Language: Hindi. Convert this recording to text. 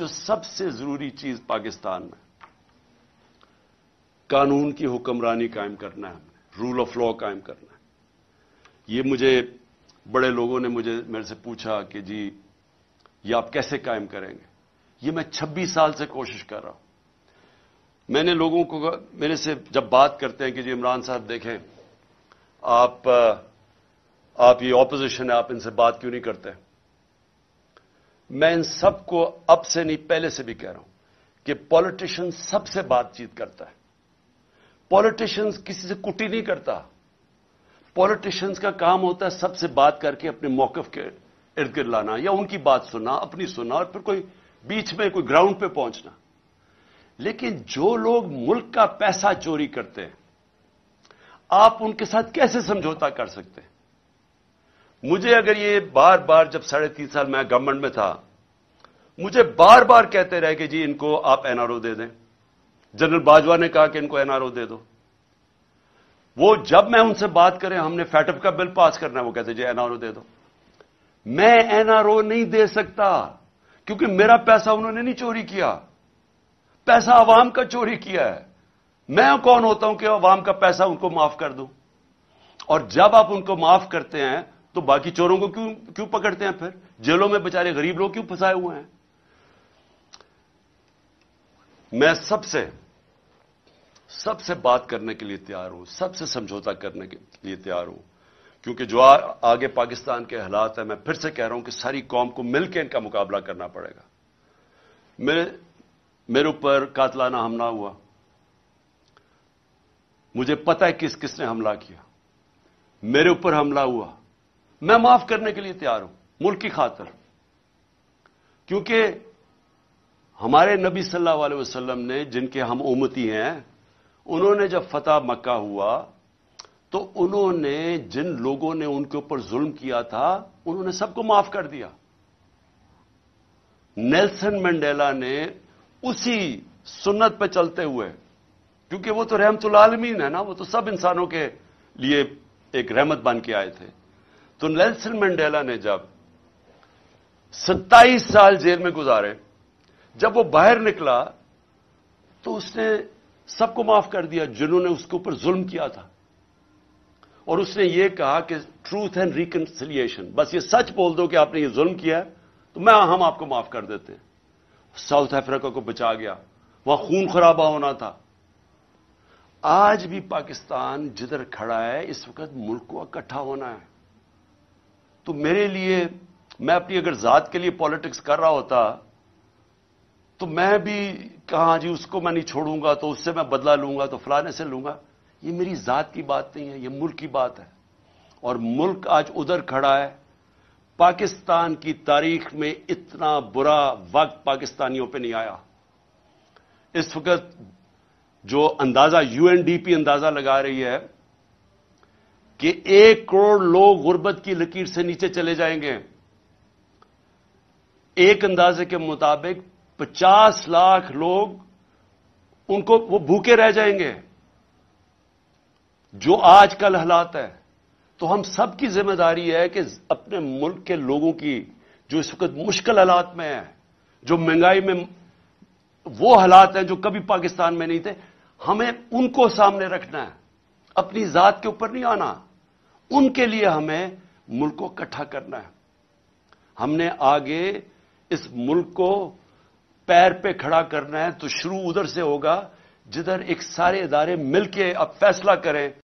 जो सबसे जरूरी चीज पाकिस्तान में कानून की हुक्मरानी कायम करना है रूल ऑफ लॉ कायम करना है ये मुझे बड़े लोगों ने मुझे मेरे से पूछा कि जी ये आप कैसे कायम करेंगे ये मैं 26 साल से कोशिश कर रहा हूं मैंने लोगों को मेरे से जब बात करते हैं कि जी इमरान साहब देखें आप आप ये ऑपोजिशन है आप इनसे बात क्यों नहीं करते हैं? मैं इन सबको अब से नहीं पहले से भी कह रहा हूं कि पॉलिटिशियन सबसे बातचीत करता है पॉलिटिशियंस किसी से कुटी नहीं करता पॉलिटिशियंस का काम होता है सबसे बात करके अपने मौकफ के इर्द गिर्द लाना या उनकी बात सुनना अपनी सुनना और फिर कोई बीच में कोई ग्राउंड पे पहुंचना लेकिन जो लोग मुल्क का पैसा चोरी करते हैं आप उनके साथ कैसे समझौता कर सकते हैं मुझे अगर ये बार बार जब साढ़े तीन साल मैं गवर्नमेंट में था मुझे बार बार कहते रहे कि जी इनको आप एनआरओ दे दें जनरल बाजवा ने कहा कि इनको एनआरओ दे दो वो जब मैं उनसे बात करें हमने फैटअप का बिल पास करना है वो कहते जी एनआरओ दे दो मैं एनआरओ नहीं दे सकता क्योंकि मेरा पैसा उन्होंने नहीं चोरी किया पैसा आवाम का चोरी किया है मैं कौन होता हूं कि आवाम का पैसा उनको माफ कर दूं और जब आप उनको माफ करते हैं तो बाकी चोरों को क्यों क्यों पकड़ते हैं फिर जेलों में बेचारे गरीब लोग क्यों फंसाए हुए हैं मैं सबसे सबसे बात करने के लिए तैयार हूं सबसे समझौता करने के लिए तैयार हूं क्योंकि जो आ, आगे पाकिस्तान के हालात है मैं फिर से कह रहा हूं कि सारी कौम को मिलकर इनका मुकाबला करना पड़ेगा मेरे मेरे ऊपर कातलाना हमला हुआ मुझे पता है किस किसने हमला किया मेरे ऊपर हमला हुआ मैं माफ करने के लिए तैयार हूं मुल्क की खातर क्योंकि हमारे नबी सल्लल्लाहु अलैहि वसल्लम ने जिनके हम उमती हैं उन्होंने जब फतेह मक्का हुआ तो उन्होंने जिन लोगों ने उनके ऊपर जुल्म किया था उन्होंने सबको माफ कर दिया नेल्सन मंडेला ने उसी सुन्नत पर चलते हुए क्योंकि वो तो रहमतुल आलमीन है ना वो तो सब इंसानों के लिए एक रहमत बन के आए थे तो नेल्सन मंडेला ने जब 27 साल जेल में गुजारे जब वो बाहर निकला तो उसने सबको माफ कर दिया जिन्होंने उसके ऊपर जुल्म किया था और उसने ये कहा कि ट्रूथ एंड रिकनसिलिएशन बस ये सच बोल दो कि आपने ये जुल्म किया है तो मैं हम आपको माफ कर देते साउथ अफ्रीका को बचा गया वहां खून खराबा होना था आज भी पाकिस्तान जिधर खड़ा है इस वक्त मुल्क को इकट्ठा होना है तो मेरे लिए मैं अपनी अगर जात के लिए पॉलिटिक्स कर रहा होता तो मैं भी कहा जी उसको मैं नहीं छोड़ूंगा तो उससे मैं बदला लूंगा तो फलाने से लूंगा ये मेरी जात की बात नहीं है ये मुल्क की बात है और मुल्क आज उधर खड़ा है पाकिस्तान की तारीख में इतना बुरा वक्त पाकिस्तानियों पे नहीं आया इस वक्त जो अंदाजा यूएनडीपी अंदाजा लगा रही है कि एक करोड़ लोग गुर्बत की लकीर से नीचे चले जाएंगे एक अंदाजे के मुताबिक 50 लाख लोग उनको वो भूखे रह जाएंगे जो आज कल हालात है तो हम सबकी जिम्मेदारी है कि अपने मुल्क के लोगों की जो इस वक्त मुश्किल हालात में है जो महंगाई में वो हालात हैं जो कभी पाकिस्तान में नहीं थे हमें उनको सामने रखना है अपनी जात के ऊपर नहीं आना उनके लिए हमें मुल्क को इकट्ठा करना है हमने आगे इस मुल्क को पैर पे खड़ा करना है तो शुरू उधर से होगा जिधर एक सारे इदारे मिलके अब फैसला करें